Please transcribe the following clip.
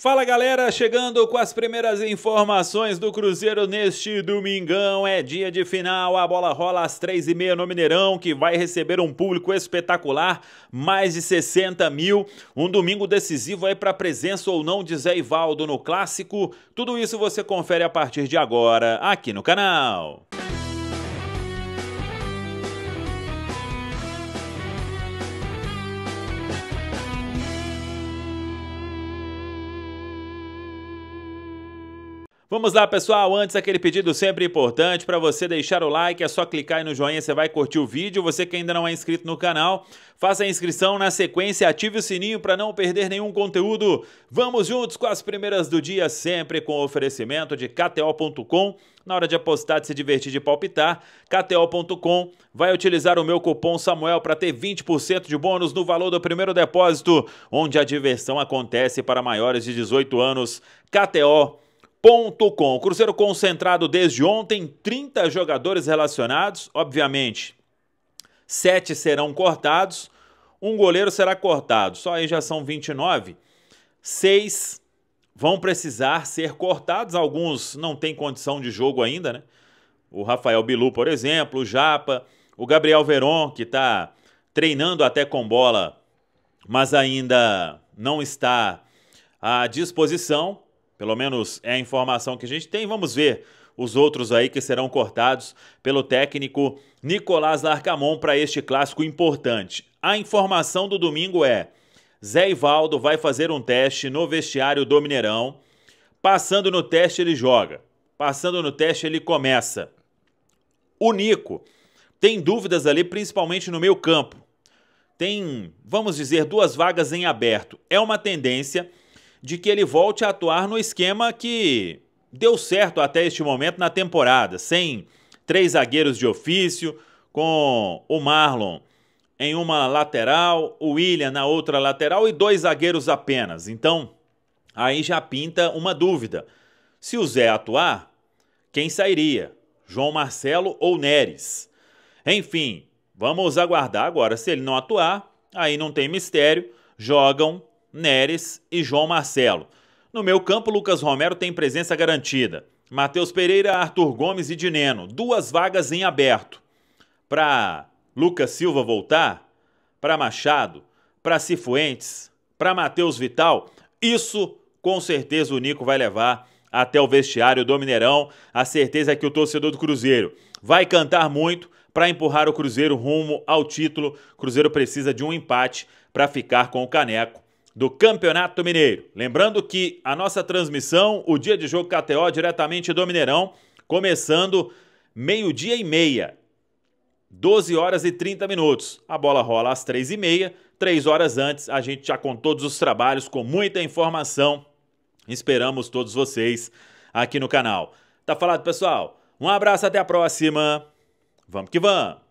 Fala galera, chegando com as primeiras informações do Cruzeiro neste domingão. É dia de final, a bola rola às três e meia no Mineirão, que vai receber um público espetacular, mais de 60 mil. Um domingo decisivo aí para a presença ou não de Zé Ivaldo no Clássico. Tudo isso você confere a partir de agora, aqui no canal. Vamos lá, pessoal. Antes, aquele pedido sempre importante para você deixar o like. É só clicar aí no joinha, você vai curtir o vídeo. Você que ainda não é inscrito no canal, faça a inscrição na sequência, ative o sininho para não perder nenhum conteúdo. Vamos juntos com as primeiras do dia, sempre com oferecimento de KTO.com. Na hora de apostar, de se divertir, de palpitar, KTO.com vai utilizar o meu cupom Samuel para ter 20% de bônus no valor do primeiro depósito, onde a diversão acontece para maiores de 18 anos. KTO.com com O Cruzeiro concentrado desde ontem, 30 jogadores relacionados, obviamente, 7 serão cortados, um goleiro será cortado, só aí já são 29. 6 vão precisar ser cortados, alguns não têm condição de jogo ainda, né? O Rafael Bilu, por exemplo, o Japa, o Gabriel Veron, que está treinando até com bola, mas ainda não está à disposição. Pelo menos é a informação que a gente tem. Vamos ver os outros aí que serão cortados pelo técnico Nicolás Larcamon para este clássico importante. A informação do domingo é: Zé Ivaldo vai fazer um teste no vestiário do Mineirão. Passando no teste, ele joga. Passando no teste, ele começa. O Nico tem dúvidas ali, principalmente no meio campo. Tem, vamos dizer, duas vagas em aberto. É uma tendência de que ele volte a atuar no esquema que deu certo até este momento na temporada, sem três zagueiros de ofício, com o Marlon em uma lateral, o William na outra lateral e dois zagueiros apenas. Então, aí já pinta uma dúvida. Se o Zé atuar, quem sairia? João Marcelo ou Neres? Enfim, vamos aguardar agora. Se ele não atuar, aí não tem mistério. Jogam Neres e João Marcelo. No meu campo, Lucas Romero tem presença garantida. Matheus Pereira, Arthur Gomes e Dineno. Duas vagas em aberto. Para Lucas Silva voltar, para Machado, para Cifuentes, para Matheus Vital, isso com certeza o Nico vai levar até o vestiário do Mineirão. A certeza é que o torcedor do Cruzeiro vai cantar muito para empurrar o Cruzeiro rumo ao título. O Cruzeiro precisa de um empate para ficar com o caneco do Campeonato Mineiro. Lembrando que a nossa transmissão, o dia de jogo KTO, diretamente do Mineirão, começando meio-dia e meia. 12 horas e 30 minutos. A bola rola às 3 e meia. Três horas antes, a gente já com todos os trabalhos, com muita informação. Esperamos todos vocês aqui no canal. Tá falado, pessoal? Um abraço, até a próxima. Vamos que vamos!